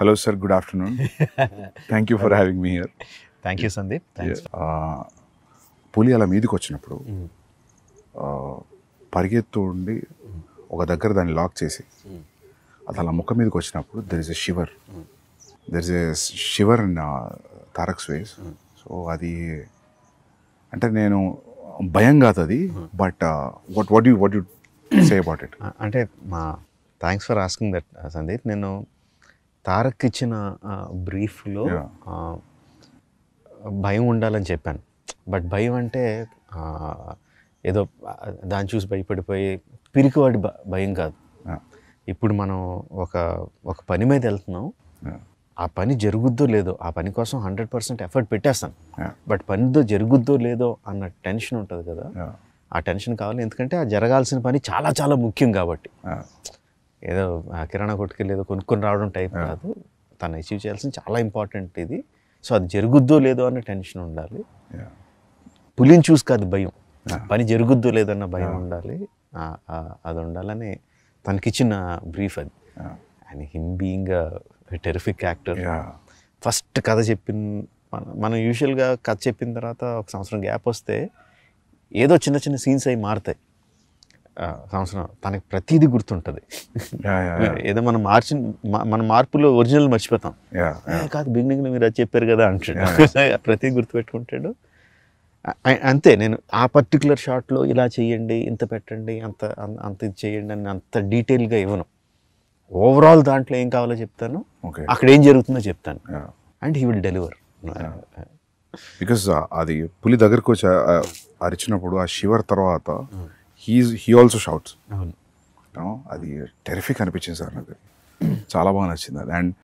Hello sir good afternoon thank you for having me here thank you Sandeep Puli అలా మీదకి వచ్చినప్పుడు hmm. పరిగెత్తు ఉండి hmm. ఒక దగ్గర దాన్ని లాక్ చేసి hmm. అది అలా ముఖం మీదకి వచ్చినప్పుడు there is a shiver there is a shiver in Tarak స్వేస్ సో అది అంటే నేను భయం కాదు అది but what what you what you say about it అంటే మా thanks for asking that Sandeep నేను తారక్ ఇచ్చిన బ్రీఫ్లో భయం ఉండాలని చెప్పాను బట్ భయం అంటే ఏదో దాన్ని చూసి భయపడిపోయి పిరికివాడి భయం కాదు ఇప్పుడు మనం ఒక ఒక పని మీద వెళ్తున్నాం ఆ పని జరుగుద్దో లేదో ఆ పని కోసం హండ్రెడ్ పర్సెంట్ ఎఫర్ట్ పెట్టేస్తాను బట్ పనితో జరుగుద్దో లేదో అన్న టెన్షన్ ఉంటుంది కదా ఆ టెన్షన్ కావాలి ఎందుకంటే ఆ జరగాల్సిన పని చాలా చాలా ముఖ్యం కాబట్టి ఏదో కిరాణా కొట్టుకెళ్ళి ఏదో కొనుక్కొని రావడం టైం కాదు తను అచీవ్ చేయాల్సిన చాలా ఇంపార్టెంట్ ఇది సో అది జరుగుద్దో లేదో అన్న టెన్షన్ ఉండాలి పులిని చూసి కాదు భయం పని జరుగుద్దో లేదన్న భయం ఉండాలి అది ఉండాలని తనకిచ్చిన బ్రీఫ్ అది and him being terrific actor first కథ చెప్పిన మనం యూజువల్గా కథ చెప్పిన తర్వాత ఒక సంవత్సరం గ్యాప్ వస్తే ఏదో చిన్న చిన్న సీన్స్ అవి మారుతాయి సంవత్సరం తనకి ప్రతిదీ గుర్తుంటుంది ఏదో మనం మార్చి మన మార్పులో ఒరిజినల్ మర్చిపోతాం కాదు బిగినింగ్ మీరు అది చెప్పారు కదా అంటాడు గుర్తు పెట్టుకుంటాడు అంతే నేను ఆ పర్టికులర్ షాట్లో ఇలా చేయండి ఇంత పెట్టండి అంత అంత ఇది చేయండి అని అంత డీటెయిల్గా ఇవ్వను ఓవరాల్ దాంట్లో ఏం కావాలో చెప్తాను అక్కడ ఏం జరుగుతుందో చెప్తాను and he will deliver because అది పులి దగ్గరకు వచ్చి అరిచినప్పుడు ఆ షివర్ తర్వాత హీ హీ ఆల్సో షౌట్స్ అది టెరిఫిక్ అనిపించింది సార్ నాకు చాలా బాగా నచ్చింది అది అండ్